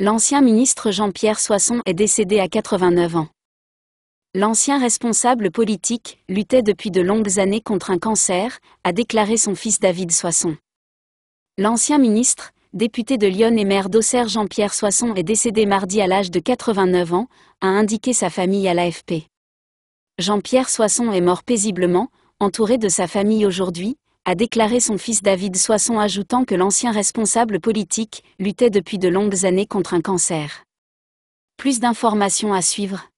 L'ancien ministre Jean-Pierre Soisson est décédé à 89 ans. L'ancien responsable politique luttait depuis de longues années contre un cancer, a déclaré son fils David Soisson. L'ancien ministre, député de Lyon et maire d'Auxerre Jean-Pierre Soisson est décédé mardi à l'âge de 89 ans, a indiqué sa famille à l'AFP. Jean-Pierre Soisson est mort paisiblement, entouré de sa famille aujourd'hui, a déclaré son fils David Soisson ajoutant que l'ancien responsable politique luttait depuis de longues années contre un cancer. Plus d'informations à suivre.